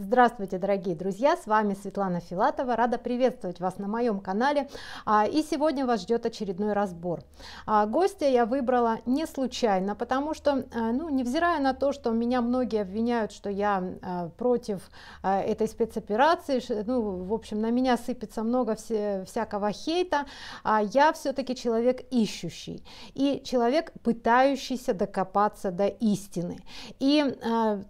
Здравствуйте, дорогие друзья! С вами Светлана Филатова. Рада приветствовать вас на моем канале. А, и сегодня вас ждет очередной разбор. А, гостя я выбрала не случайно, потому что, а, ну, невзирая на то, что меня многие обвиняют, что я против этой спецоперации, ну, в общем, на меня сыпется много всякого хейта, я все-таки человек ищущий и человек, пытающийся докопаться до истины. И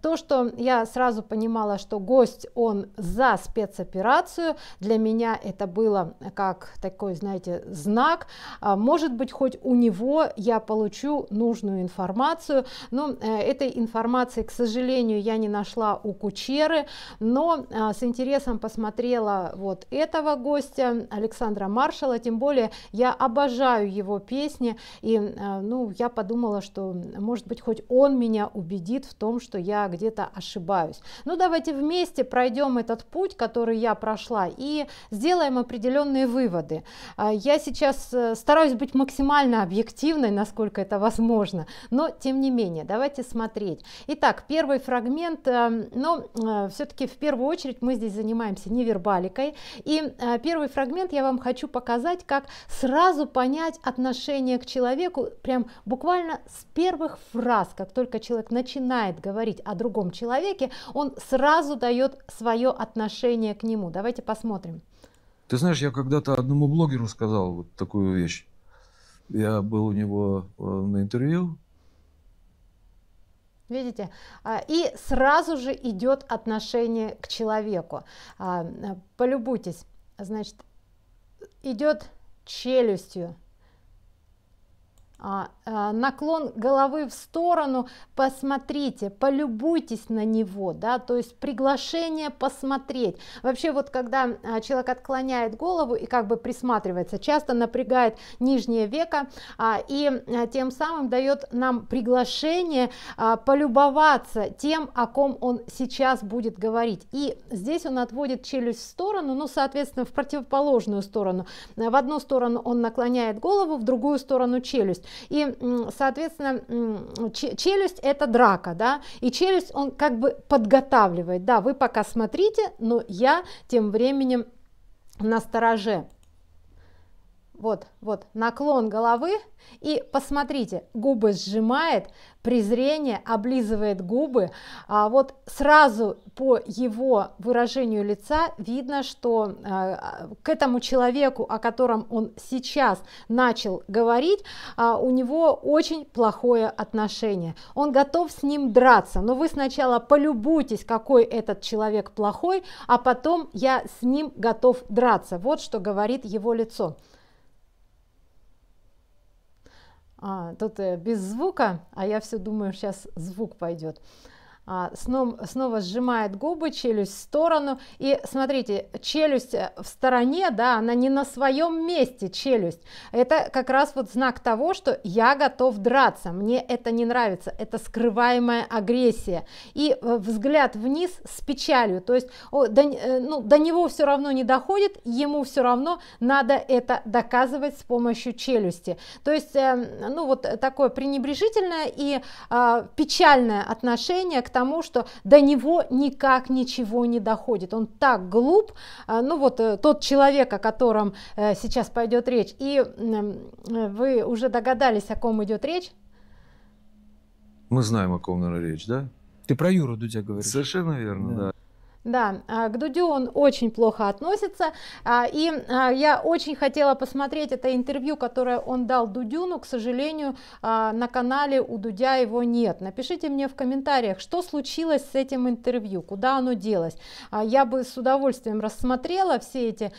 то, что я сразу понимала, что гость он за спецоперацию. Для меня это было как такой, знаете, знак. А, может быть, хоть у него я получу нужную информацию. Но э, этой информации, к сожалению, я не нашла у Кучеры, но а, с интересом посмотрела вот этого гостя, Александра Маршала, тем более я обожаю его песни, и а, ну, я подумала, что может быть хоть он меня убедит в том, что я где-то ошибаюсь. Ну давайте вместе вместе пройдем этот путь, который я прошла, и сделаем определенные выводы. А, я сейчас э, стараюсь быть максимально объективной, насколько это возможно, но тем не менее, давайте смотреть. Итак, первый фрагмент, э, но э, все-таки в первую очередь мы здесь занимаемся невербаликой, и первый фрагмент я вам хочу показать, как сразу понять отношение к человеку, прям буквально с первых фраз, как только человек начинает говорить о другом человеке, он сразу сразу дает свое отношение к нему. Давайте посмотрим. Ты знаешь, я когда-то одному блогеру сказал вот такую вещь. Я был у него э, на интервью. Видите? А, и сразу же идет отношение к человеку. А, э, полюбуйтесь. Значит, идет челюстью а, а, наклон головы в сторону посмотрите полюбуйтесь на него да то есть приглашение посмотреть вообще вот когда а, человек отклоняет голову и как бы присматривается часто напрягает нижнее веко и тем самым дает нам приглашение полюбоваться тем о ком он сейчас будет говорить и здесь он отводит челюсть в сторону ну соответственно в противоположную сторону в одну сторону он наклоняет голову в другую сторону челюсть и, соответственно, челюсть это драка, да, и челюсть он как бы подготавливает, да, вы пока смотрите, но я тем временем на стороже вот, вот, наклон головы, и посмотрите, губы сжимает, презрение, облизывает губы, а вот сразу по его выражению лица видно, что а, к этому человеку, о котором он сейчас начал говорить, а, у него очень плохое отношение, он готов с ним драться, но вы сначала полюбуйтесь, какой этот человек плохой, а потом я с ним готов драться, вот что говорит его лицо а, тут э, без звука, а я все думаю, сейчас звук пойдет. А, снова, сжимает губы, челюсть в сторону. И смотрите, челюсть э, в стороне, да, она не на своем месте, челюсть. Это как раз вот знак того, что я готов драться, мне это не нравится, это скрываемая агрессия. И э, взгляд вниз с печалью, то есть до, э, ну, до него все равно не доходит, ему все равно надо это доказывать с помощью челюсти. То есть, ну вот такое пренебрежительное и а, печальное отношение к тому, тому, что до него никак ничего не доходит. Он так глуп, а, ну вот э, тот человек, о котором э, сейчас пойдет речь, и э, вы уже догадались, о ком идет речь? Мы знаем, о ком наверное, речь, да? Ты про Юру Дудя говоришь. Совершенно верно, да. да. Да, а, к Дудю он очень плохо относится, а, и а, я очень хотела посмотреть это интервью, которое он дал Дудю, но, к сожалению, на канале у Дудя его нет. Напишите мне в комментариях, что случилось с этим интервью, куда оно делось. Я бы с удовольствием рассмотрела все эти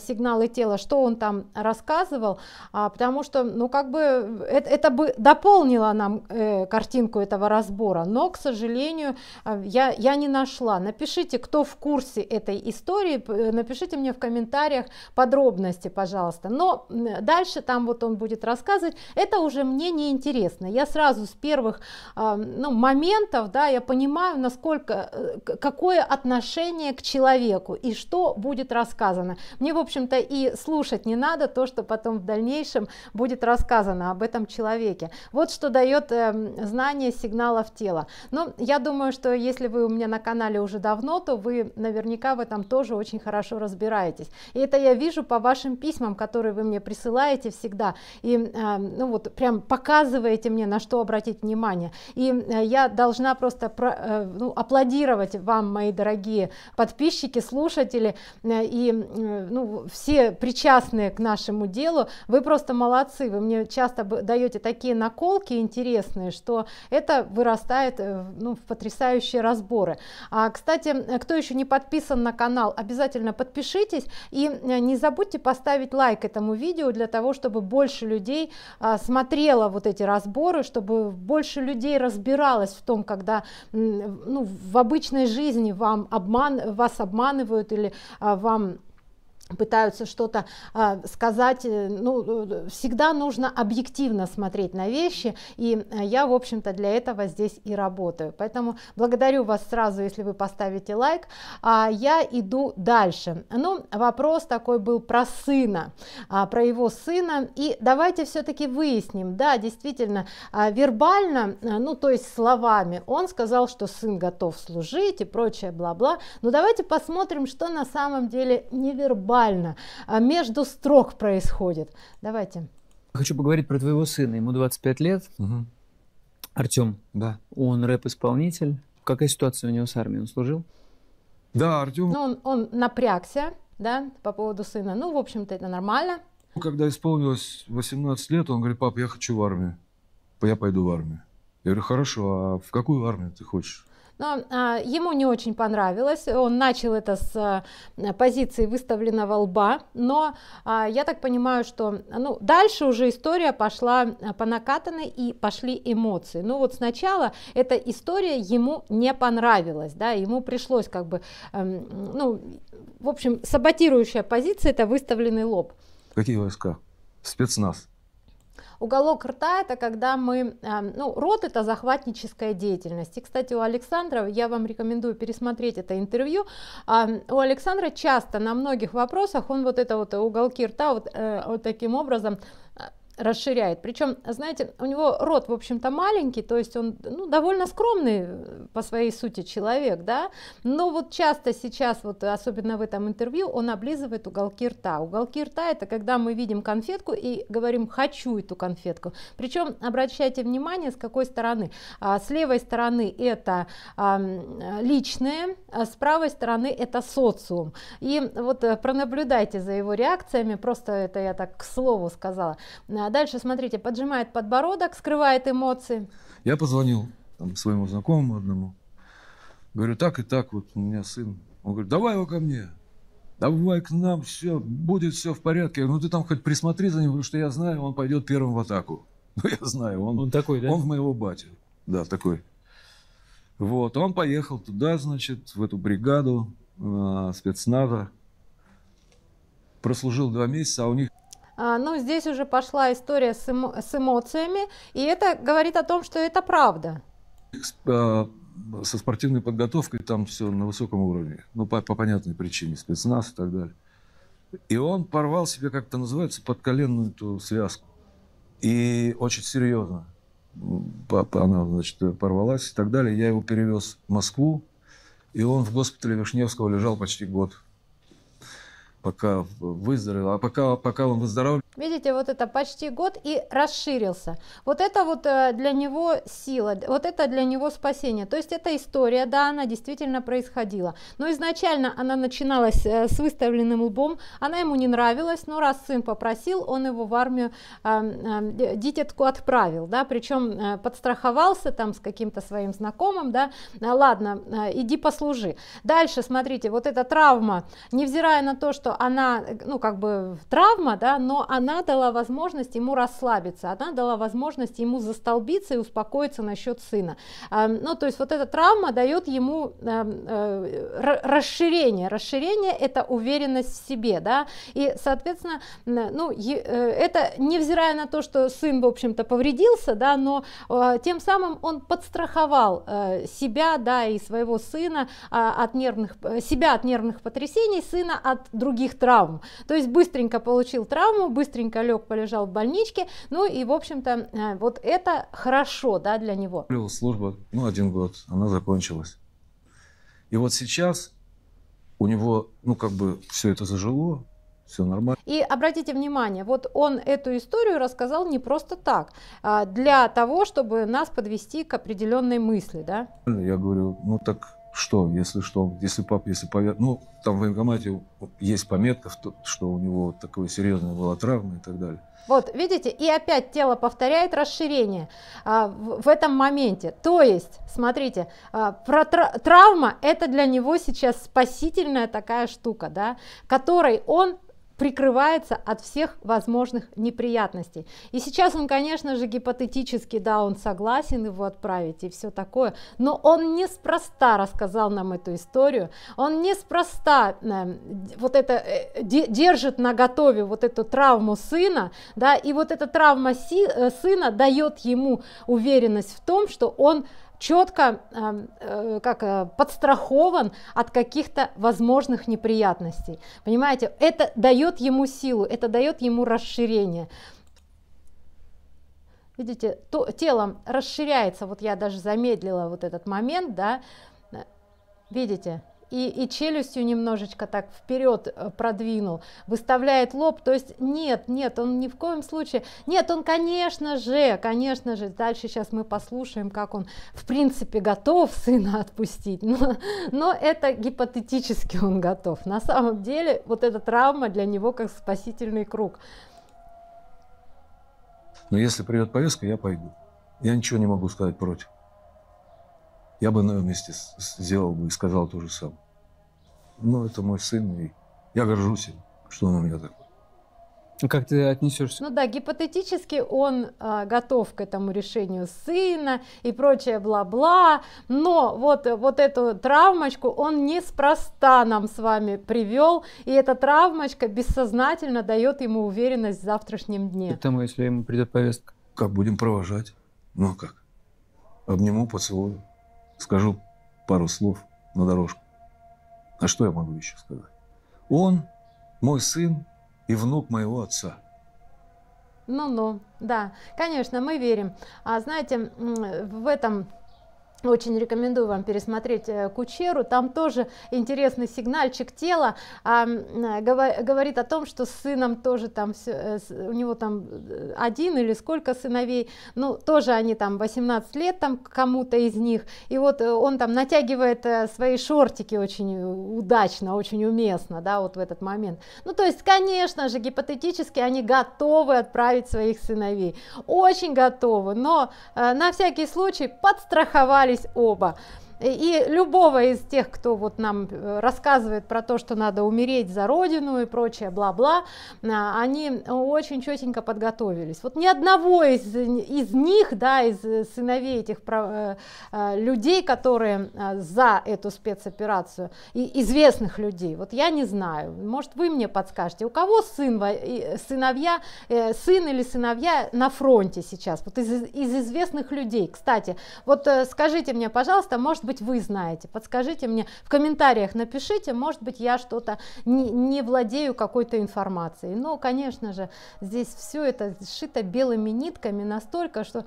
сигналы тела, что он там рассказывал, потому что, ну, как бы, это, это бы дополнило нам э, картинку этого разбора, но, к сожалению, я, я не нашла. Напишите, кто в курсе этой истории, э, напишите мне в комментариях подробности, пожалуйста. Но дальше там вот он будет рассказывать, это уже мне не интересно. Я сразу с первых а, ну, моментов, да, я понимаю, насколько, э, какое отношение к человеку и что будет рассказано. Мне, в общем-то, и слушать не надо то, что потом в дальнейшем будет рассказано об этом человеке. Вот что дает э, знание сигналов тела. Но я думаю, что если вы у меня на канале уже давно, то вы наверняка в этом тоже очень хорошо разбираетесь. И это я вижу по вашим письмам, которые вы мне присылаете всегда. И э, ну вот прям показываете мне, на что обратить внимание. И э, я должна просто про, э, ну, аплодировать вам, мои дорогие подписчики, слушатели и ну, все причастные к нашему делу. Вы просто молодцы, вы мне часто даете такие наколки интересные, что это вырастает ну, в потрясающие разборы. А, кстати, кто еще не подписан на канал обязательно подпишитесь и э, не забудьте поставить лайк этому видео для того чтобы больше людей а, смотрела вот эти разборы чтобы больше людей разбиралось в том когда ну, в обычной жизни вам обман вас обманывают или а, вам пытаются что-то а, э, сказать, ну, э, всегда нужно объективно смотреть на вещи, и э, я, в общем-то, для этого здесь и работаю. Поэтому благодарю вас сразу, если вы поставите лайк, а я иду дальше. Ну, вопрос такой был про сына, а, про его сына, и давайте все-таки выясним, да, действительно, а, вербально, а, ну, то есть словами, он сказал, что сын готов служить и прочее, бла-бла, но давайте посмотрим, что на самом деле невербально буквально, а, между строк происходит. Давайте. Хочу поговорить про твоего сына. Ему 25 лет. Угу. Артем. Да. Он рэп-исполнитель. Какая ситуация у него с армией? Он служил? Да, Артем. Ну, он, он напрягся, да, по поводу сына. Ну, в общем-то, это нормально. Ну, когда исполнилось 18 лет, он говорит, пап, я хочу в армию. Я пойду в армию. Я говорю, хорошо, а в какую армию ты хочешь? Но а, ему не очень понравилось, он начал это с а, позиции выставленного лба, но а, я так понимаю, что ну, дальше уже история пошла э, по накатанной и пошли эмоции. Ну вот сначала эта история ему не понравилась, да, ему пришлось как бы, эм, ну, в общем, саботирующая позиция это выставленный лоб. Какие войска? Спецназ. Уголок рта это когда мы, эм, ну, рот это захватническая деятельность. И, кстати, у Александра, я вам рекомендую пересмотреть это интервью, эм, у Александра часто на многих вопросах он вот это вот уголки рта вот, э, вот таким образом расширяет. Причем, знаете, у него рот, в общем-то, маленький, то есть он ну, довольно скромный э, по своей сути человек, да, но вот часто сейчас, вот особенно в этом интервью, он облизывает уголки рта. Уголки рта это когда мы видим конфетку и говорим «хочу эту конфетку». Причем обращайте внимание, с какой стороны. А, с левой стороны это а, личное, а с правой стороны это социум. И вот э, пронаблюдайте за его реакциями, просто это я так к слову сказала а дальше, смотрите, поджимает подбородок, скрывает эмоции. Я позвонил там, своему знакомому одному. Говорю, так и так, вот у меня сын. Он говорит, давай его ко мне. Давай к нам, все, будет все в порядке. ну ты там хоть присмотри за ним, потому что я знаю, он пойдет первым в атаку. Ну, я знаю, он, он такой, да? Он в моего батя. Да, такой. Вот, он поехал туда, значит, в эту бригаду э, спецназа. Прослужил два месяца, а у них а, но ну, здесь уже пошла история с, эмо с эмоциями, и это говорит о том, что это правда. А, со спортивной подготовкой там все на высоком уровне, ну по, по понятной причине, спецназ и так далее. И он порвал себе, как это называется, подколенную эту связку. И очень серьезно она значит, порвалась и так далее. Я его перевез в Москву, и он в госпитале Вишневского лежал почти год пока выздоровел, а пока, пока он выздоровел, Видите, вот это почти год и расширился. Вот это вот э, для него сила, вот это для него спасение. То есть эта история, да, она действительно происходила. Но изначально она начиналась э, с выставленным лбом, она ему не нравилась, но раз сын попросил, он его в армию э, э, дитятку отправил, да, причем э, подстраховался там с каким-то своим знакомым, да, ладно, э, иди послужи. Дальше, смотрите, вот эта травма, невзирая на то, что она, ну, как бы травма, да, но она дала возможность ему расслабиться, она дала возможность ему застолбиться и успокоиться насчет сына. Эм, ну, то есть вот эта травма дает ему эм, э, расширение. Расширение – это уверенность в себе, да, и, соответственно, ну, э, это невзирая на то, что сын, в общем-то, повредился, да, но э, тем самым он подстраховал себя, да, и своего сына а, от нервных, себя от нервных потрясений, сына от других других травм. То есть быстренько получил травму, быстренько лег, полежал в больничке, ну и, в общем-то, э, вот это хорошо, да, для него. Служба, ну, один год, она закончилась. И вот сейчас у него, ну, как бы все это зажило, все нормально. И обратите внимание, вот он эту историю рассказал не просто так, а для того, чтобы нас подвести к определенной мысли, да? Я говорю, ну так что, если что, если пап, если повяз... Ну, там в военкомате есть пометка, что у него такое серьезное была травма и так далее. Вот, видите, и опять тело повторяет расширение а, в, в этом моменте. То есть, смотрите, а, про тра травма это для него сейчас спасительная такая штука, да, которой он прикрывается от всех возможных неприятностей. И сейчас он, конечно же, гипотетически, да, он согласен его отправить и все такое, но он неспроста рассказал нам эту историю, он неспроста э, вот это э, держит на готове вот эту травму сына, да, и вот эта травма си, э, сына дает ему уверенность в том, что он четко э, как э, подстрахован от каких-то возможных неприятностей. Понимаете, это дает ему силу, это дает ему расширение. Видите, то, телом расширяется, вот я даже замедлила вот этот момент, да, видите, и, и челюстью немножечко так вперед э, продвинул, выставляет лоб, то есть нет, нет, он ни в коем случае, нет, он, конечно же, конечно же, дальше сейчас мы послушаем, как он в принципе готов сына отпустить, но, но это гипотетически он готов, на самом деле вот эта травма для него как спасительный круг. Но если придет повестка, я пойду. Я ничего не могу сказать против я бы на его месте сделал бы и сказал то же самое. Но это мой сын, и я горжусь им, что он у меня такой. Как ты отнесешься? Ну да, гипотетически он э, готов к этому решению сына и прочее бла-бла, но вот, вот эту травмочку он неспроста нам с вами привел, и эта травмочка бессознательно дает ему уверенность в завтрашнем дне. Потому если ему придет повестка. Как будем провожать? Ну а как? Обниму, поцелую скажу пару слов на дорожку. А что я могу еще сказать? Он мой сын и внук моего отца. Ну-ну, да, конечно, мы верим. А знаете, в этом очень рекомендую вам пересмотреть э, Кучеру, там тоже интересный сигнальчик тела, а, э, говорит о том, что с сыном тоже там, все, э, у него там один или сколько сыновей, ну тоже они там 18 лет там кому-то из них, и вот он там натягивает свои шортики очень удачно, очень уместно, да, вот в этот момент. Ну то есть, конечно же, гипотетически они готовы отправить своих сыновей, очень готовы, но на всякий случай подстраховали сорвались оба. И любого из тех, кто вот нам э, рассказывает про то, что надо умереть за родину и прочее, бла-бла, а, они очень четенько подготовились. Вот ни одного из, из них, да, из э, сыновей этих э, людей, которые за эту спецоперацию, и известных людей, вот я не знаю, может вы мне подскажете, у кого сын, сыновья, сын или сыновья на фронте сейчас, вот из, из известных людей, кстати, вот скажите мне, пожалуйста, может быть, вы знаете. Подскажите мне, в комментариях напишите, может быть, я что-то не, не владею какой-то информацией. Но, конечно же, здесь все это сшито белыми нитками настолько, что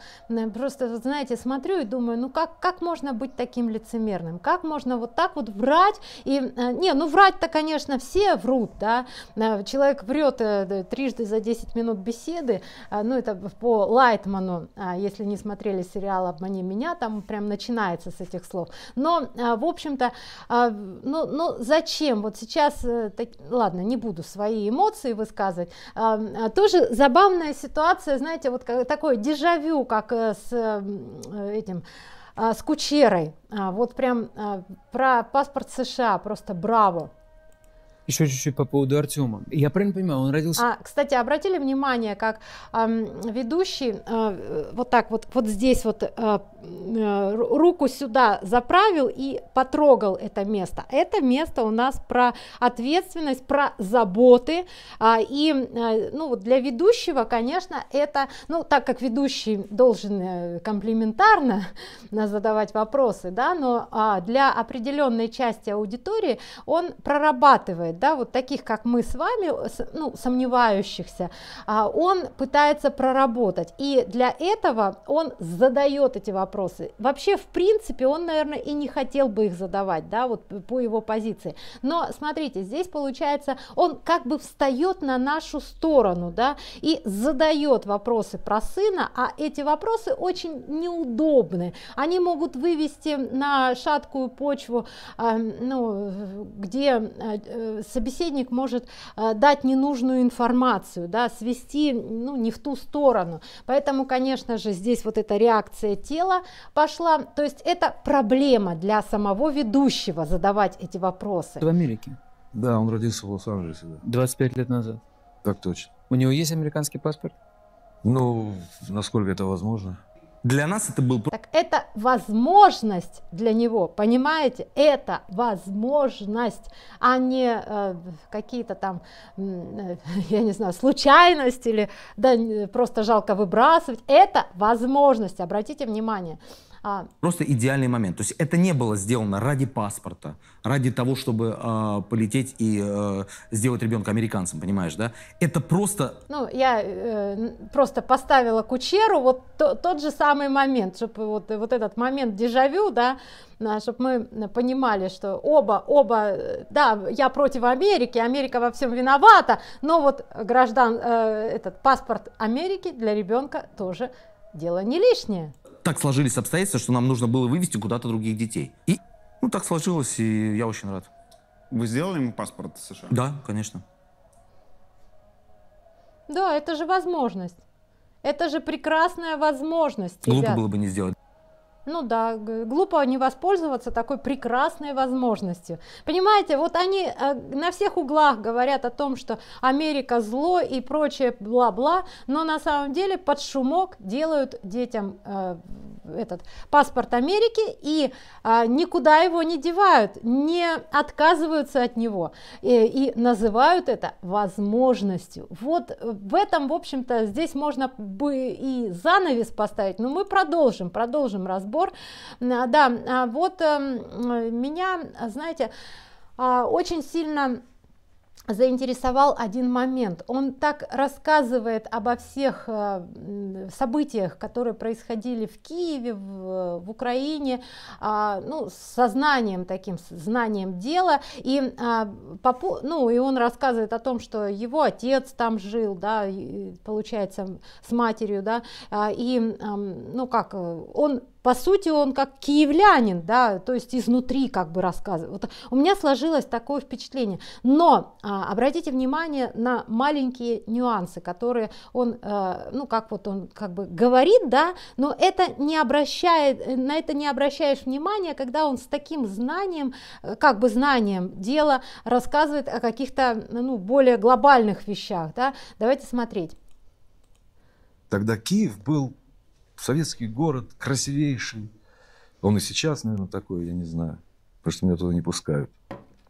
просто, знаете, смотрю и думаю, ну как, как можно быть таким лицемерным? Как можно вот так вот врать? И, э, не, ну врать-то, конечно, все врут, да. Э, человек врет э, трижды за 10 минут беседы, ну это по Лайтману, если не смотрели сериал «Обмани меня», там прям начинается с этих слов. Но, а, в общем-то, а, ну, ну зачем? Вот сейчас, э, так, ладно, не буду свои эмоции высказывать. А, тоже забавная ситуация, знаете, вот такое дежавю, как э, с э, этим с Кучерой. Вот прям про паспорт США, просто браво. Еще чуть-чуть по поводу Артема. Я правильно понимаю, он родился... А, кстати, обратили внимание, как э, ведущий э, вот так вот, вот здесь вот э, э руку сюда заправил и потрогал это место. Это место у нас про ответственность, про заботы. Э, и э, ну, для ведущего, конечно, это, ну, так как ведущий должен э, комплиментарно задавать вопросы, да, но э, для определенной части аудитории он прорабатывает да, вот таких, как мы с вами, ну, сомневающихся, а, он пытается проработать. И для этого он задает эти вопросы. Вообще, в принципе, он, наверное, и не хотел бы их задавать, да, вот по его позиции. Но смотрите, здесь получается, он как бы встает на нашу сторону, да, и задает вопросы про сына, а эти вопросы очень неудобны. Они могут вывести на шаткую почву, а, ну, где а, э, собеседник может э, дать ненужную информацию, да, свести ну, не в ту сторону. Поэтому, конечно же, здесь вот эта реакция тела пошла. То есть это проблема для самого ведущего задавать эти вопросы. В Америке? Да, он родился в Лос-Анджелесе. Да. 25 лет назад? Так точно. У него есть американский паспорт? Ну, насколько это возможно. Для нас это был... Так это возможность для него, понимаете? Это возможность, а не э, какие-то там, э, я не знаю, случайность или да, просто жалко выбрасывать. Это возможность, обратите внимание. А... Просто идеальный момент. То есть это не было сделано ради паспорта, ради того, чтобы э, полететь и э, сделать ребенка американцем, понимаешь, да? Это просто... Ну, я э, просто поставила Кучеру вот то, тот же самый момент, чтобы вот, вот этот момент дежавю, да, чтобы мы понимали, что оба, оба, э, да, я против Америки, Америка во всем виновата, но вот граждан, э, этот паспорт Америки для ребенка тоже дело не лишнее так сложились обстоятельства, что нам нужно было вывести куда-то других детей. И ну так сложилось, и я очень рад. Вы сделали ему паспорт США? Да, конечно. Да, это же возможность. Это же прекрасная возможность. Глупо ребят. было бы не сделать. Ну да, глупо не воспользоваться такой прекрасной возможностью. Понимаете, вот они э, на всех углах говорят о том, что Америка зло и прочее бла-бла, но на самом деле под шумок делают детям э, этот паспорт Америки и э, никуда его не девают, не отказываются от него э, и называют это возможностью. Вот э, в этом, в общем-то, здесь можно бы и занавес поставить, но мы продолжим, продолжим разбираться разбор. А, да, а вот эм, меня, знаете, а, очень сильно заинтересовал один момент. Он так рассказывает обо всех э, событиях, которые происходили в Киеве, в, в Украине, ну, сознанием таким, знанием дела. И, ну, и он рассказывает о том, что его отец там жил, да, получается, с матерью, да, и, ну, как, э, он по сути, он как киевлянин, да, то есть изнутри как бы рассказывает. Вот у меня сложилось такое впечатление. Но а, обратите внимание на маленькие нюансы, которые он, а, ну как вот он как бы говорит, да, но это не обращает, э, на это не обращаешь внимания, когда он с таким знанием, э, как бы знанием дела рассказывает о каких-то, ну, более глобальных вещах, да. Давайте смотреть. Тогда Киев был советский город, красивейший. Он и сейчас, наверное, такой, я не знаю, потому что меня туда не пускают.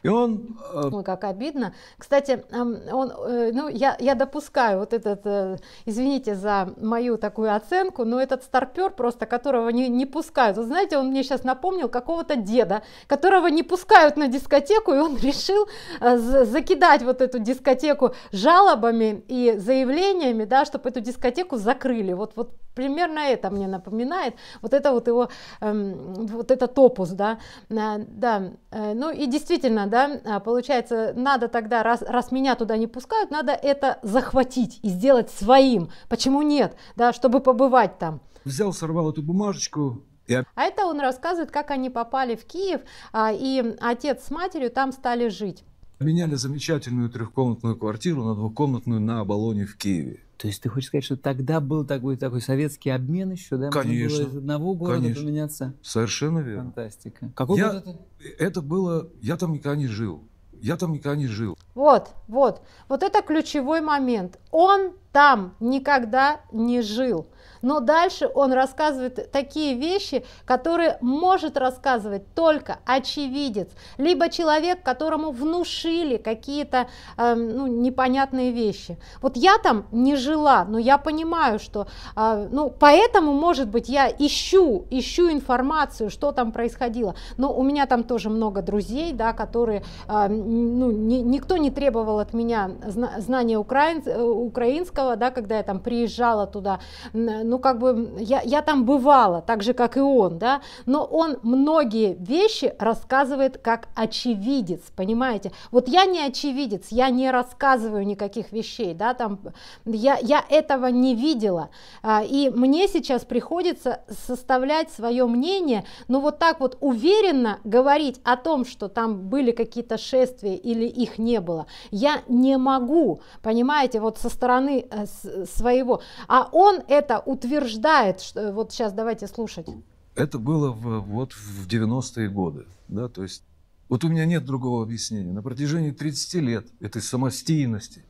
И он... Э, Ой, как обидно. Кстати, эм, он, э, ну, я, я допускаю вот этот, э, извините за мою такую оценку, но этот старпер просто, которого не, не пускают. Вот знаете, он мне сейчас напомнил какого-то деда, которого не пускают на дискотеку, и он решил закидать вот эту дискотеку жалобами и заявлениями, да, чтобы эту дискотеку закрыли. Вот, вот примерно это мне напоминает вот это вот его эм, вот этот опус да э, да э, ну и действительно да э, получается надо тогда раз раз меня туда не пускают надо это захватить и сделать своим почему нет да чтобы побывать там взял сорвал эту бумажечку Yeah. А это он рассказывает, как они попали в Киев, а, и отец с матерью там стали жить. Меняли замечательную трехкомнатную квартиру на двухкомнатную на Оболоне в Киеве. То есть ты хочешь сказать, что тогда был такой такой советский обмен еще, да? Конечно. было из одного города конечно. поменяться. Совершенно верно. Фантастика. Какой я, год это? Это было... Я там никогда не жил. Я там никогда не жил. Вот, вот. Вот это ключевой момент. Он там никогда не жил. Но дальше он рассказывает такие вещи, которые может рассказывать только очевидец, либо человек, которому внушили какие-то э, ну, непонятные вещи. Вот я там не жила, но я понимаю, что, э, ну, поэтому, может быть, я ищу, ищу информацию, что там происходило. Но у меня там тоже много друзей, да, которые, э, ну, ни, никто не требовал от меня знания украин, э, украинского, Красноярского, да, когда я там приезжала туда, ну как бы я, я там бывала, так же как и он, да, но он многие вещи рассказывает как очевидец, понимаете? Вот я не очевидец, я не рассказываю никаких вещей, да, там я, я этого не видела, а, и мне сейчас приходится составлять свое мнение, но ну, вот так вот уверенно говорить о том, что там были какие-то шествия или их не было, я не могу, понимаете, вот со стороны Э, своего. А он это утверждает, что, э, вот сейчас давайте слушать. Это было в, вот в 90-е годы, да, то есть вот у меня нет другого объяснения. На протяжении 30 лет этой самостийности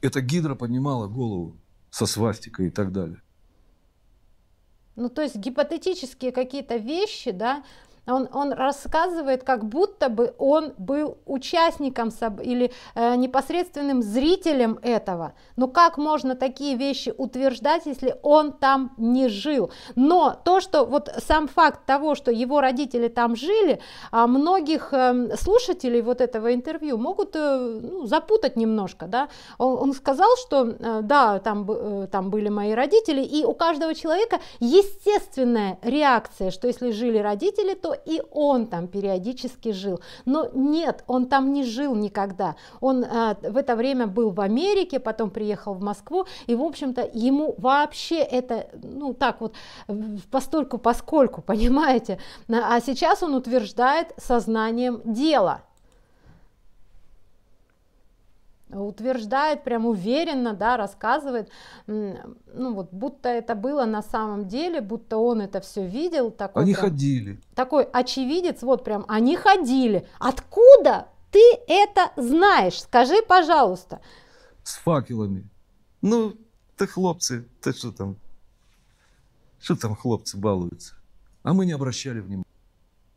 эта гидра поднимала голову со свастикой и так далее. Ну, то есть гипотетические какие-то вещи, да, он, он рассказывает, как будто бы он был участником или э, непосредственным зрителем этого. Но как можно такие вещи утверждать, если он там не жил? Но то, что вот сам факт того, что его родители там жили, а многих э, слушателей вот этого интервью могут э, ну, запутать немножко. Да? Он, он сказал, что э, да, там, э, там были мои родители, и у каждого человека естественная реакция, что если жили родители, то и он там периодически жил. Но нет, он там не жил никогда. Он э, в это время был в Америке, потом приехал в Москву, и, в общем-то, ему вообще это, ну, так вот, постольку поскольку, понимаете? А сейчас он утверждает сознанием дела утверждает, прям уверенно, да, рассказывает, ну вот, будто это было на самом деле, будто он это все видел. Такой они прям, ходили. Такой очевидец, вот прям, они ходили. Откуда ты это знаешь? Скажи, пожалуйста. С факелами. Ну, ты хлопцы, ты что там? Что там хлопцы балуются? А мы не обращали внимания.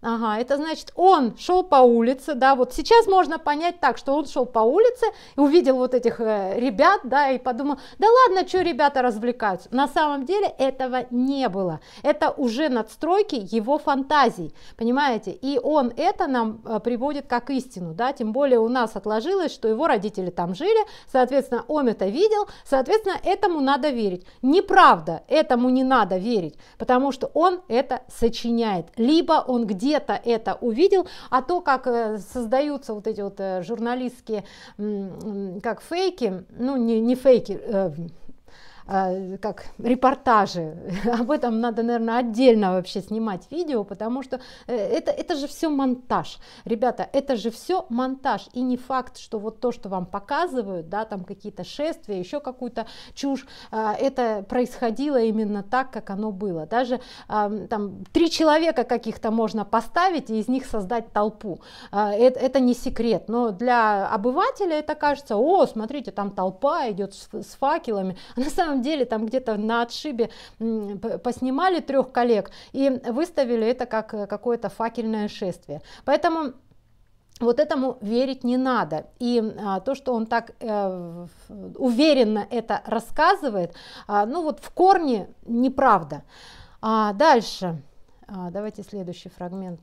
Ага, это значит, он шел по улице, да, вот сейчас можно понять так, что он шел по улице, увидел вот этих э, ребят, да, и подумал, да ладно, что ребята развлекаются. На самом деле этого не было, это уже надстройки его фантазий, понимаете, и он это нам э, приводит как истину, да, тем более у нас отложилось, что его родители там жили, соответственно, он это видел, соответственно, этому надо верить. Неправда, этому не надо верить, потому что он это сочиняет, либо он где где-то это увидел, а то, как э, создаются вот эти вот э, журналистские, как фейки, ну не, не фейки, э, а, как репортажи. Об этом надо, наверное, отдельно вообще снимать видео, потому что э, это, это же все монтаж. Ребята, это же все монтаж. И не факт, что вот то, что вам показывают, да, там какие-то шествия, еще какую-то чушь, а, это происходило именно так, как оно было. Даже а, там три человека каких-то можно поставить и из них создать толпу. Это, это не секрет, но для обывателя это кажется, о, смотрите, там толпа идет с, с факелами. А на самом самом деле там где-то на отшибе поснимали трех коллег и выставили это как э, какое-то факельное шествие. Поэтому вот этому верить не надо. И а, то, что он так э, уверенно это рассказывает, а, ну вот в корне неправда. А, дальше, а, давайте следующий фрагмент.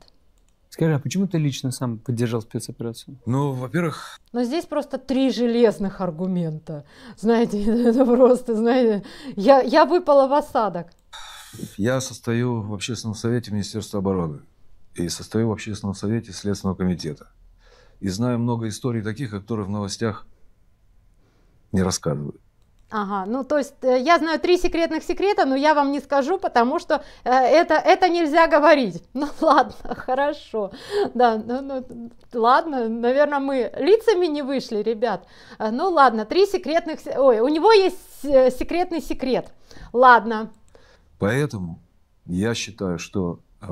Скажи, а почему ты лично сам поддержал спецоперацию? Ну, во-первых... Но здесь просто три железных аргумента. Знаете, это просто, знаете, я, я выпала в осадок. Я состою в общественном совете Министерства обороны. И состою в общественном совете Следственного комитета. И знаю много историй таких, о которых в новостях не рассказывают. Ага, ну то есть э, я знаю три секретных секрета, но я вам не скажу, потому что э, это, это нельзя говорить. Ну ладно, хорошо. Да, ну, ну ладно, наверное, мы лицами не вышли, ребят. Э, ну ладно, три секретных... Ой, у него есть секретный секрет. Ладно. Поэтому я считаю, что э,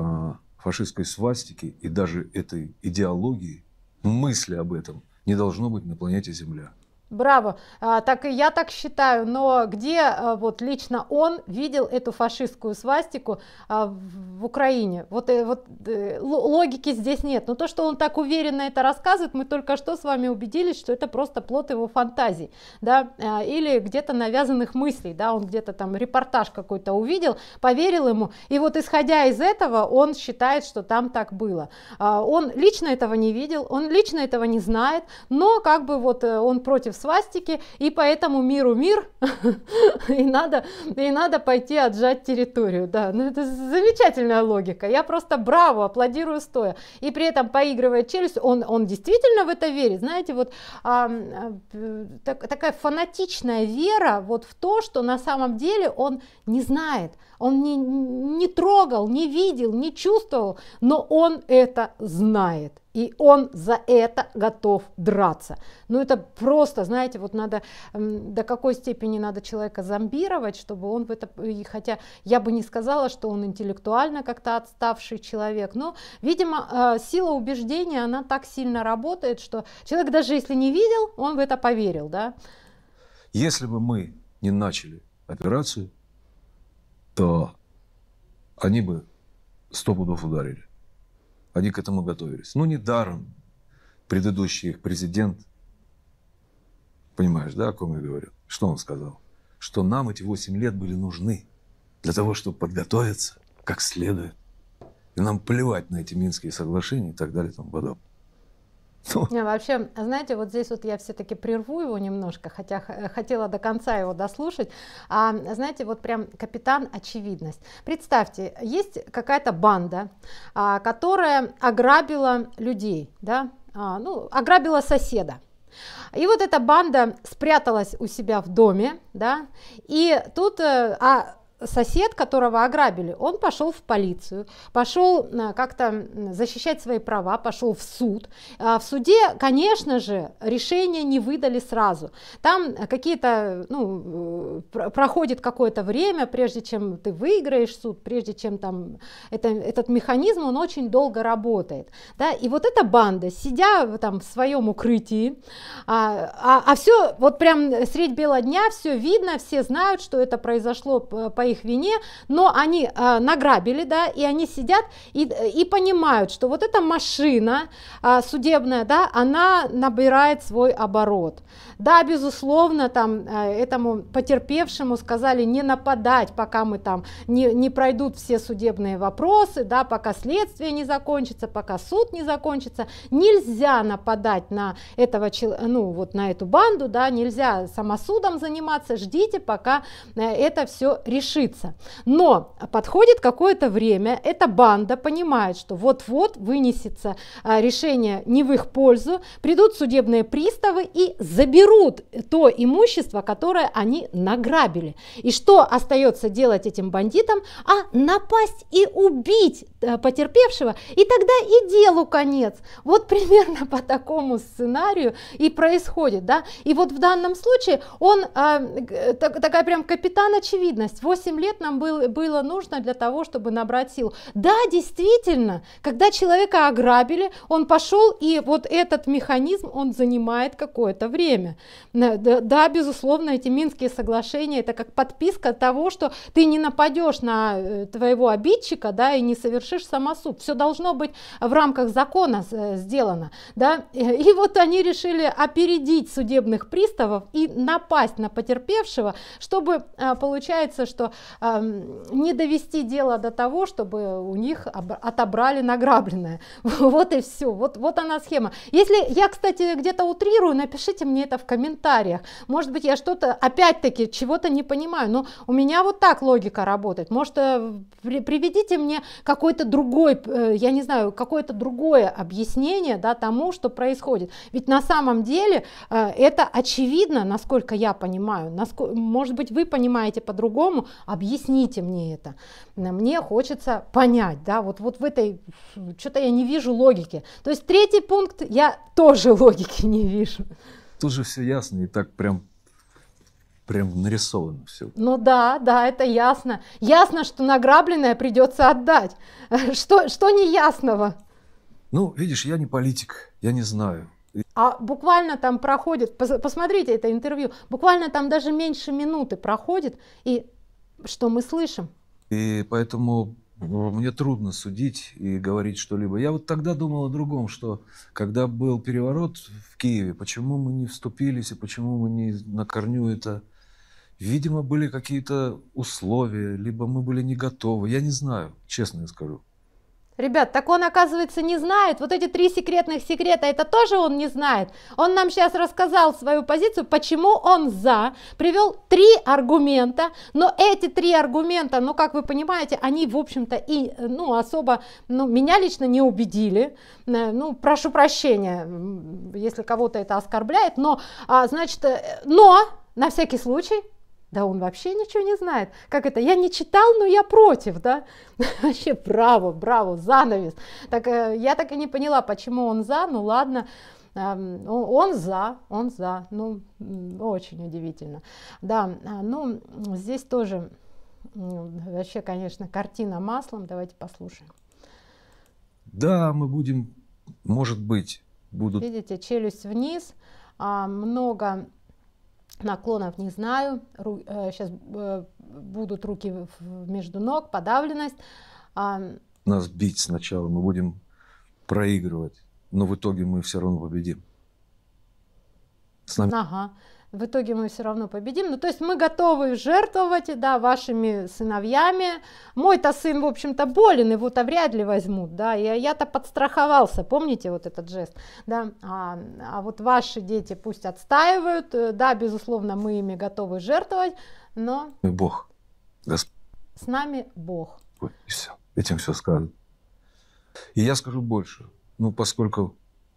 фашистской свастики и даже этой идеологии, мысли об этом не должно быть на планете Земля. Браво, а, так и я так считаю, но где а, вот лично он видел эту фашистскую свастику а, в Украине? Вот, э, вот э, логики здесь нет, но то, что он так уверенно это рассказывает, мы только что с вами убедились, что это просто плод его фантазий, да, а, или где-то навязанных мыслей, да, он где-то там репортаж какой-то увидел, поверил ему, и вот исходя из этого он считает, что там так было. А, он лично этого не видел, он лично этого не знает, но как бы вот э, он против свастики, и поэтому миру мир, и надо, и надо пойти отжать территорию. Да, ну это замечательная логика. Я просто браво, аплодирую стоя. И при этом поигрывая челюсть, он, он действительно в это верит. Знаете, вот а, а, так, такая фанатичная вера вот в то, что на самом деле он не знает, он не, не трогал, не видел, не чувствовал, но он это знает. И он за это готов драться. Ну это просто, знаете, вот надо, до какой степени надо человека зомбировать, чтобы он в это, и хотя я бы не сказала, что он интеллектуально как-то отставший человек, но, видимо, э, сила убеждения, она так сильно работает, что человек даже если не видел, он в это поверил, да? Если бы мы не начали операцию, то они бы сто пудов ударили. Они к этому готовились. Ну, недаром предыдущий их президент, понимаешь, да, о ком я говорю, что он сказал? Что нам эти 8 лет были нужны для того, чтобы подготовиться как следует. И нам плевать на эти Минские соглашения и так далее и тому подобное. Ну. вообще, знаете, вот здесь вот я все-таки прерву его немножко, хотя э, хотела до конца его дослушать. А знаете, вот прям капитан очевидность. Представьте, есть какая-то банда, а, которая ограбила людей, да, а, ну, ограбила соседа. И вот эта банда спряталась у себя в доме, да, и тут, э, а сосед, которого ограбили, он пошел в полицию, пошел э, как-то защищать свои права, пошел в суд. А, в суде, конечно же, решение не выдали сразу. Там какие-то, ну, э, проходит какое-то время, прежде чем ты выиграешь суд, прежде чем там это, этот механизм, он очень долго работает. Да? И вот эта банда, сидя там в своем укрытии, а, а, а все, вот прям средь бела дня все видно, все знают, что это произошло по их вине, но они э, награбили, да, и они сидят и, и понимают, что вот эта машина э, судебная, да, она набирает свой оборот. Да, безусловно, там э, этому потерпевшему сказали не нападать, пока мы там не, не пройдут все судебные вопросы, да, пока следствие не закончится, пока суд не закончится. Нельзя нападать на этого, ну, вот на эту банду, да, нельзя самосудом заниматься, ждите, пока э, это все решится решится. Но подходит какое-то время, эта банда понимает, что вот-вот вынесется а, решение не в их пользу, придут судебные приставы и заберут то имущество, которое они награбили. И что остается делать этим бандитам? А напасть и убить э, потерпевшего, и тогда и делу конец. Вот примерно по такому сценарию и происходит. Да? И вот в данном случае он а, э, так, такая прям капитан очевидность. 8 лет нам был, было нужно для того, чтобы набрать сил. Да, действительно, когда человека ограбили, он пошел, и вот этот механизм, он занимает какое-то время. Да, безусловно, эти Минские соглашения, это как подписка того, что ты не нападешь на э, твоего обидчика, да, и не совершишь самосуд. Все должно быть в рамках закона э, сделано, да. И вот они решили опередить судебных приставов и напасть на потерпевшего, чтобы а, получается, что э, не довести дело до того, чтобы у них отобрали награбленное. Вот и все. Вот, вот она схема. Если я, кстати, где-то утрирую, напишите мне это в комментариях. Может быть, я что-то, опять-таки, чего-то не понимаю. Но у меня вот так логика работает. Может, э, приведите мне какой-то другой, э, я не знаю, какое-то другое объяснение да, тому, что происходит. Ведь на самом деле э, это очевидно, насколько я понимаю. Насколько, может быть, вы понимаете по-другому, объясните мне это, мне хочется понять, да, вот, вот в этой, что-то я не вижу логики. То есть третий пункт я тоже логики не вижу. Тут же все ясно и так прям прям нарисовано все. Ну да, да, это ясно. Ясно, что награбленное придется отдать. Что, что неясного? Ну, видишь, я не политик, я не знаю. А буквально там проходит, посмотрите это интервью, буквально там даже меньше минуты проходит, и что мы слышим. И поэтому э, мне трудно судить и говорить что-либо. Я вот тогда думал о другом, что когда был переворот в Киеве, почему мы не вступились и почему мы не на корню это... Видимо, были какие-то условия, либо мы были не готовы. Я не знаю, честно я скажу. Ребят, так он, оказывается, не знает. Вот эти три секретных секрета, это тоже он не знает. Он нам сейчас рассказал свою позицию, почему он за, привел три аргумента, но эти три аргумента, ну, как вы понимаете, они, в общем-то, и, ну, особо, ну, меня лично не убедили. Э, ну, прошу прощения, если кого-то это оскорбляет, но, а, значит, э, но, на всякий случай, да он вообще ничего не знает. Как это? Я не читал, но я против, да? Вообще браво, браво, занавес. Так э, я так и не поняла, почему он за, ну ладно. Он за, он за, ну очень удивительно. Да, а, ну здесь тоже вообще, конечно, картина маслом, давайте послушаем. Да, мы будем, может быть, будут. Видите, челюсть вниз, а, много наклонов не знаю, Ру, э, сейчас э, будут руки в, между ног, подавленность. А... Нас бить сначала, мы будем проигрывать, но в итоге мы все равно победим. С нами... Ага в итоге мы все равно победим. Ну, то есть мы готовы жертвовать, да, вашими сыновьями. Мой-то сын, в общем-то, болен, его-то вряд ли возьмут, да, я, я-то подстраховался, помните вот этот жест, да, а, а вот ваши дети пусть отстаивают, да, безусловно, мы ими готовы жертвовать, но... Ну, Бог, Господь. С нами Бог. И все, этим все сказано. И я скажу больше, ну, поскольку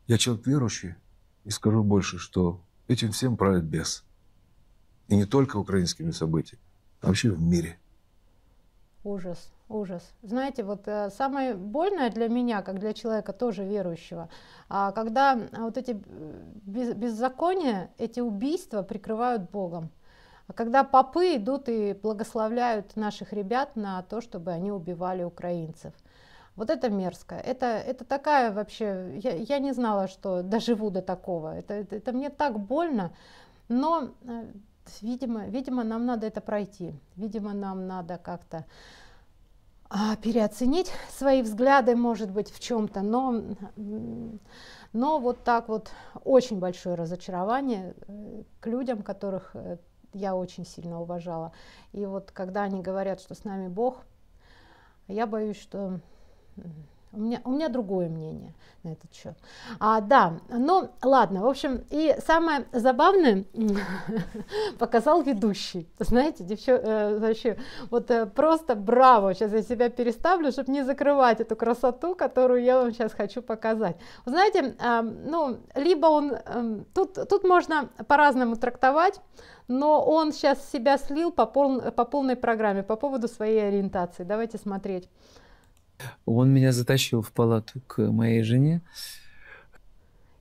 я человек верующий, и скажу больше, что Этим всем правит бес. И не только украинскими событиями, а вообще в мире. Ужас, ужас. Знаете, вот э, самое больное для меня, как для человека тоже верующего, а, когда а, вот эти э, беззакония, эти убийства прикрывают Богом. А когда попы идут и благословляют наших ребят на то, чтобы они убивали украинцев. Вот это мерзко. Это, это такая вообще, я, я не знала, что доживу до такого. Это, это, это мне так больно. Но, э, видимо, видимо, нам надо это пройти. Видимо, нам надо как-то а, переоценить свои взгляды, может быть, в чем-то, но, но вот так вот очень большое разочарование э, к людям, которых э, я очень сильно уважала. И вот когда они говорят, что с нами Бог, я боюсь, что у меня, у меня другое мнение на этот счет. А, да, ну ладно, в общем, и самое забавное показал ведущий. Знаете, девчон, э, вообще, вот э, просто браво, сейчас я себя переставлю, чтобы не закрывать эту красоту, которую я вам сейчас хочу показать. знаете, а, ну, либо он, эм, тут, тут можно по-разному трактовать, но он сейчас себя слил по, пол, по полной программе по поводу своей ориентации. Давайте смотреть. Он меня затащил в палату к моей жене.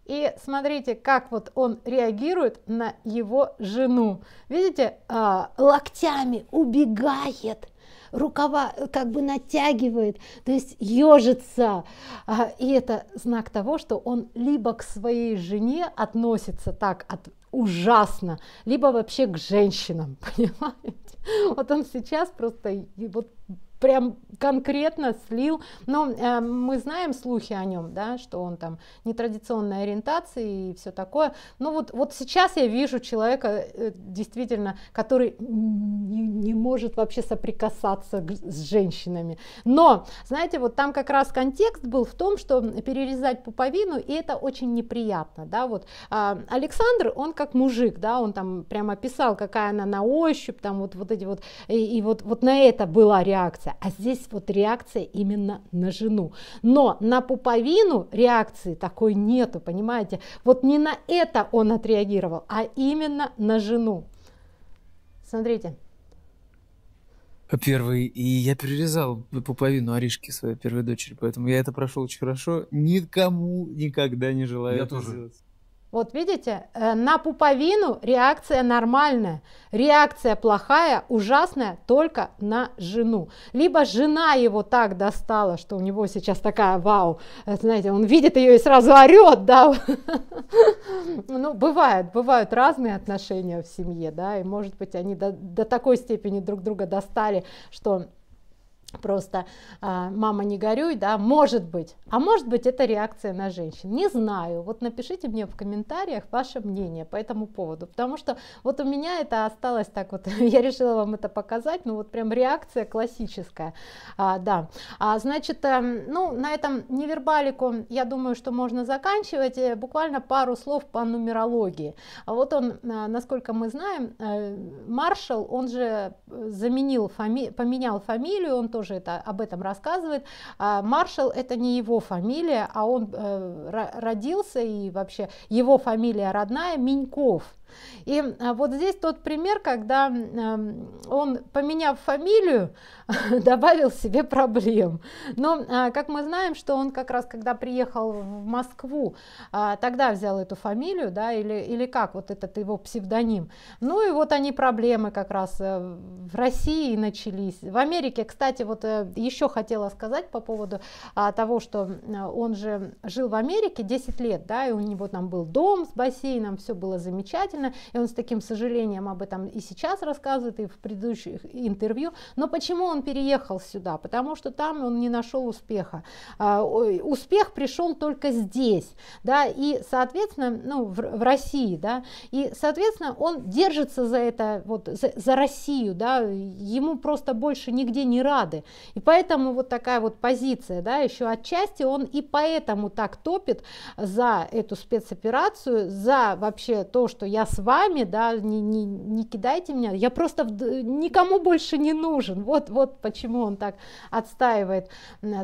И смотрите, как вот он реагирует на его жену. Видите, а, локтями убегает, рукава как бы натягивает, то есть ежится. А, и это знак того, что он либо к своей жене относится так от, ужасно, либо вообще к женщинам, понимаете? Вот он сейчас просто вот прям конкретно слил. Но э, мы знаем слухи о нем, да, что он там нетрадиционной ориентации и все такое. Но вот, вот сейчас я вижу человека э, действительно, который не, не может вообще соприкасаться к, с женщинами. Но, знаете, вот там как раз контекст был в том, что перерезать пуповину, и это очень неприятно, да, вот. Э, Александр, он как мужик, да, он там прямо писал, какая она на ощупь, там вот, вот эти вот, и, и вот, вот на это была реакция реакция, а здесь вот реакция именно на жену. Но на пуповину реакции такой нету, понимаете? Вот не на это он отреагировал, а именно на жену. Смотрите. Первый, и я перерезал пуповину Аришки своей первой дочери, поэтому я это прошел очень хорошо. Никому никогда не желаю я это тоже. делать. Вот видите, э, на пуповину реакция нормальная, реакция плохая, ужасная только на жену. Либо жена его так достала, что у него сейчас такая вау, э, знаете, он видит ее и сразу орет, да. Ну, бывает, бывают разные отношения в семье, да, и может быть они до, до такой степени друг друга достали, что просто а, мама не горюй, да, может быть, а может быть это реакция на женщин, не знаю, вот напишите мне в комментариях ваше мнение по этому поводу, потому что вот у меня это осталось так вот, я решила вам это показать, ну вот прям реакция классическая, а, да, а, значит, э, ну на этом невербалику я думаю, что можно заканчивать, э, буквально пару слов по нумерологии, а вот он, э, насколько мы знаем, Маршал, он же заменил фами поменял фамилию, он тоже это, об этом рассказывает. А Маршал это не его фамилия, а он э, родился и вообще его фамилия родная Миньков. И а, вот здесь тот пример, когда он, поменяв фамилию, добавил себе проблем. Но, а, как мы знаем, что он как раз, когда приехал в Москву, а, тогда взял эту фамилию, да, или, или как, вот этот его псевдоним. Ну и вот они проблемы как раз э, в России начались. В Америке, кстати, вот э, еще хотела сказать по поводу того, что э, он же жил в Америке 10 лет, да, и у него там был дом с бассейном, все было замечательно, важно, и он с таким сожалением об этом и сейчас рассказывает, и в предыдущих интервью. Но почему он переехал сюда? Потому что там он не нашел успеха. А, успех пришел только здесь, да, и, соответственно, ну, в, в России, да, и, соответственно, он держится за это, вот, за, за Россию, да, ему просто больше нигде не рады. И поэтому вот такая вот позиция, да, еще отчасти он и поэтому так топит за эту спецоперацию, за вообще то, что я с вами, да, не, не, не кидайте меня, я просто никому больше не нужен, вот, вот почему он так отстаивает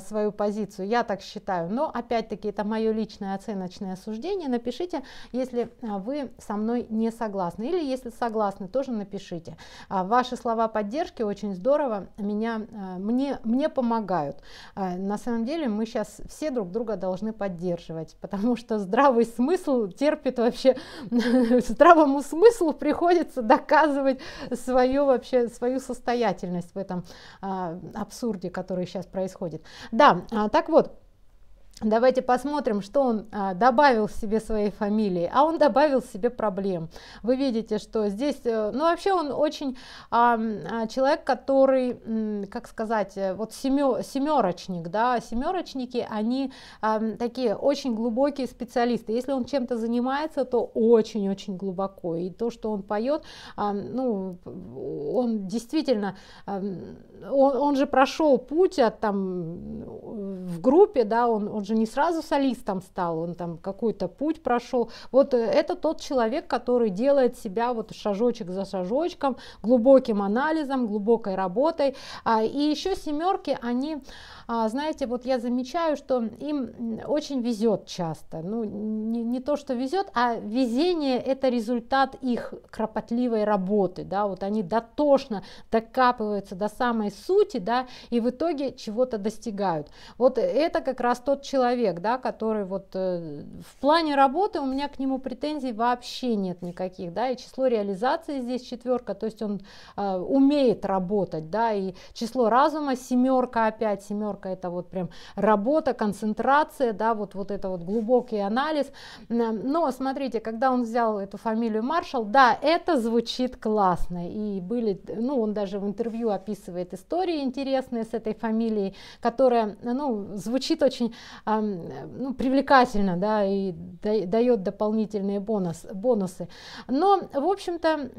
свою позицию, я так считаю, но опять-таки это мое личное оценочное суждение, напишите, если а, вы со мной не согласны, или если согласны, тоже напишите, а, ваши слова поддержки очень здорово, меня, а, мне, мне помогают, на самом деле мы сейчас все друг друга должны поддерживать, потому что здравый смысл терпит вообще здравый здравому смыслу приходится доказывать свою вообще свою состоятельность в этом а, абсурде, который сейчас происходит. Да, а, так вот, Давайте посмотрим, что он а, добавил себе своей фамилии, а он добавил себе проблем. Вы видите, что здесь, э, ну вообще он очень а, а человек, который, как сказать, э, вот семё, семерочник, да, семерочники, они а, такие очень глубокие специалисты. Если он чем-то занимается, то очень-очень глубоко. И то, что он поет, а, ну, он действительно, а, он, он же прошел путь от там в группе, да, он, он он же не сразу солистом стал, он там какой-то путь прошел. Вот э, это тот человек, который делает себя вот шажочек за шажочком, глубоким анализом, глубокой работой. А, и еще семерки, они, а, знаете, вот я замечаю, что им очень везет часто. Ну, не, не то, что везет, а везение это результат их кропотливой работы, да, вот они дотошно докапываются до самой сути, да, и в итоге чего-то достигают. Вот это как раз тот человек, человек, да, который вот э, в плане работы у меня к нему претензий вообще нет никаких, да, и число реализации здесь четверка, то есть он э, умеет работать, да, и число разума семерка опять, семерка это вот прям работа, концентрация, да, вот, вот это вот глубокий анализ, но смотрите, когда он взял эту фамилию Маршал, да, это звучит классно, и были, ну, он даже в интервью описывает истории интересные с этой фамилией, которая, ну, звучит очень ну, привлекательно, да, и дает дополнительные бонус, бонусы. Но, в общем-то,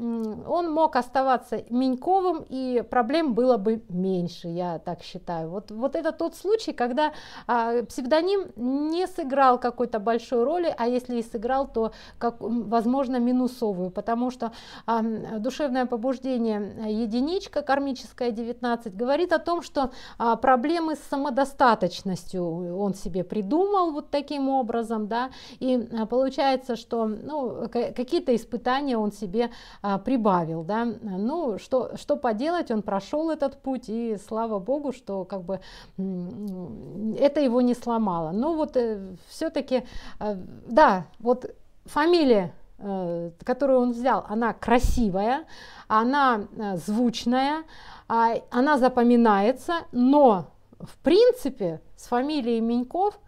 он мог оставаться Меньковым, и проблем было бы меньше, я так считаю. Вот, вот это тот случай, когда а, псевдоним не сыграл какой-то большой роли, а если и сыграл, то, как, возможно, минусовую, потому что а, душевное побуждение э, единичка, кармическая 19, говорит о том, что а, проблемы с самодостаточностью он себе себе придумал вот таким образом, да, и а, получается, что ну, какие-то испытания он себе а, прибавил, да, ну, что, что поделать, он прошел этот путь, и слава богу, что как бы это его не сломало. Но ну, вот э, все-таки, э, да, вот фамилия э, которую он взял, она красивая, она звучная, а, она запоминается, но в принципе, с фамилией Меньков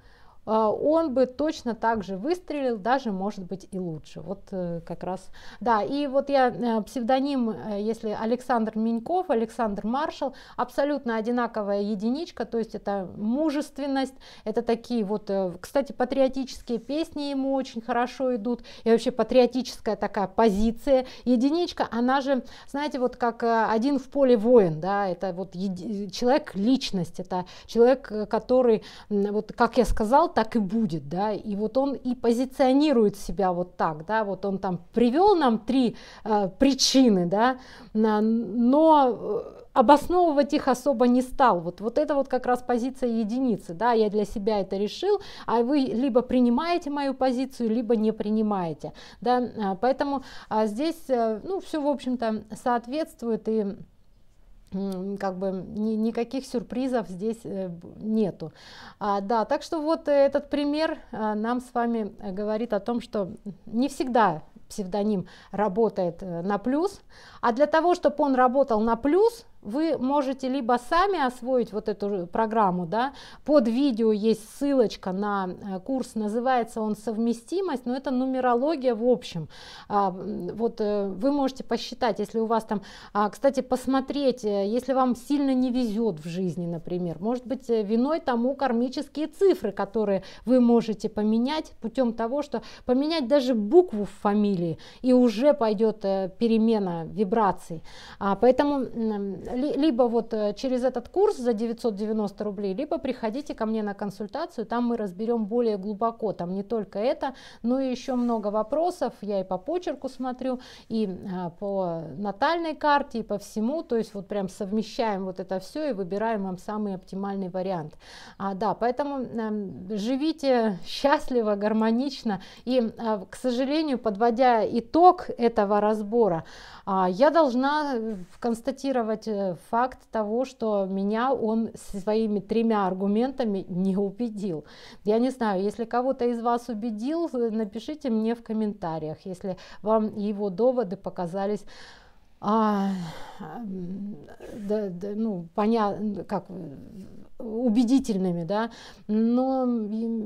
а, он бы точно так же выстрелил, даже может быть и лучше. Вот э, как раз, да, и вот я э, псевдоним, э, если Александр Миньков, Александр Маршал, абсолютно одинаковая единичка, то есть это мужественность, это такие вот, кстати, патриотические песни ему очень хорошо идут, и вообще патриотическая такая позиция. Единичка, она же, знаете, вот как один в поле воин, да, это вот человек-личность, это человек, который, вот как я сказал, так и будет, да, и вот он и позиционирует себя вот так, да, вот он там привел нам три э, причины, да, но э, обосновывать их особо не стал. Вот, вот это вот как раз позиция единицы, да, я для себя это решил, а вы либо принимаете мою позицию, либо не принимаете, да, э, поэтому а здесь, э, ну, все, в общем-то, соответствует и как бы ни, никаких сюрпризов здесь э, нету. А, да, так что вот э, этот пример э, нам с вами говорит о том, что не всегда псевдоним работает на плюс, а для того, чтобы он работал на плюс, вы можете либо сами освоить вот эту программу, да, под видео есть ссылочка на э, курс, называется он «Совместимость», но это нумерология в общем. А, вот э, вы можете посчитать, если у вас там, а, кстати, посмотреть, э, если вам сильно не везет в жизни, например, может быть, виной тому кармические цифры, которые вы можете поменять путем того, что поменять даже букву в фамилии, и уже пойдет перемена вибраций. А, поэтому либо вот э, через этот курс за 990 рублей, либо приходите ко мне на консультацию, там мы разберем более глубоко, там не только это, но и еще много вопросов, я и по почерку смотрю, и а, по натальной карте, и по всему, то есть вот прям совмещаем вот это все и выбираем вам самый оптимальный вариант. А, да, поэтому э, живите счастливо, гармонично, и, э, к сожалению, подводя итог этого разбора, э, я должна э, констатировать э, факт того, что меня он своими тремя аргументами не убедил. Я не знаю, если кого-то из вас убедил, напишите мне в комментариях, если вам его доводы показались а, да, да, ну, понятно, как убедительными, да, но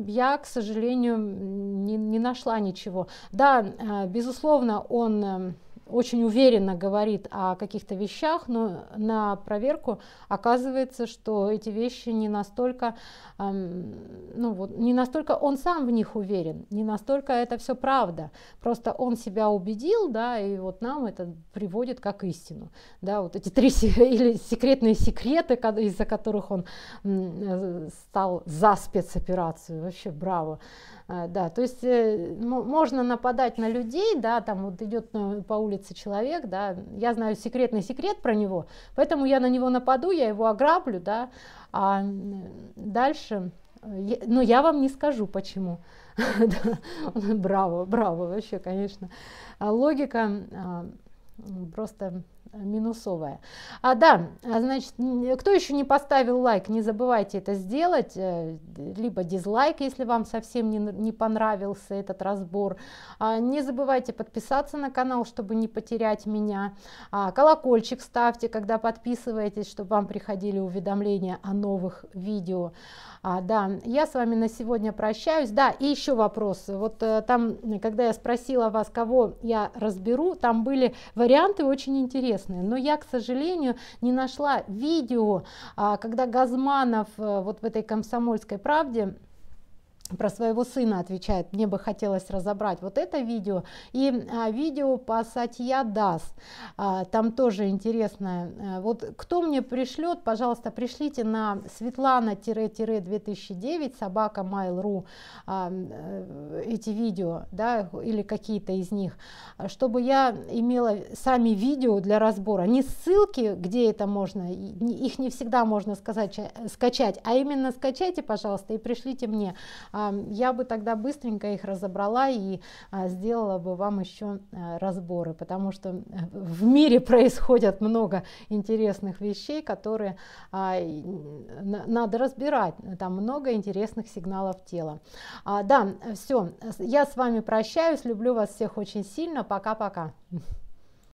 я, к сожалению, не, не нашла ничего. Да, а, безусловно, он эм, очень уверенно говорит о каких-то вещах, но на проверку оказывается, что эти вещи не настолько, ну вот, не настолько он сам в них уверен, не настолько это все правда. Просто он себя убедил, да, и вот нам это приводит как истину, да, вот эти три или секретные секреты, из-за которых он э, стал за спецоперацию, вообще браво. А, да, то есть э, можно нападать на людей, да, там вот идет э, по улице человек, да, я знаю секретный секрет про него, поэтому я на него нападу, я его ограблю, да, а дальше, э, но ну, я вам не скажу почему. Браво, браво вообще, конечно. А логика а, просто э, минусовая. А да, а, значит, э, кто еще не поставил лайк, не забывайте это сделать, э, либо дизлайк, если вам совсем не, не понравился этот разбор. А не забывайте подписаться на канал, чтобы не потерять меня. А колокольчик ставьте, когда подписываетесь, чтобы вам приходили уведомления о новых видео. А, да, я с вами на сегодня прощаюсь. Да, и еще вопрос. Вот там, когда я спросила вас, кого я разберу, там были варианты Варианты очень интересные, но я, к сожалению, не нашла видео, а, когда Газманов э, вот в этой «Комсомольской правде» про своего сына отвечает, мне бы хотелось разобрать вот это видео. И а, видео по Сатья Дас, а, там тоже интересно. А, вот кто мне пришлет, пожалуйста, пришлите на светлана-2009 тире тире собака mail.ru а, э, эти видео, да, или какие-то из них, чтобы я имела сами видео для разбора. Не ссылки, где это можно, их не всегда можно сказать, скачать, а именно скачайте, пожалуйста, и пришлите мне. А, я бы тогда быстренько их разобрала и а, сделала бы вам еще а, разборы, потому что э, в мире происходят много интересных вещей, которые а, надо разбирать, там много интересных сигналов тела. Да, все, я с вами прощаюсь, люблю вас всех очень сильно, пока-пока.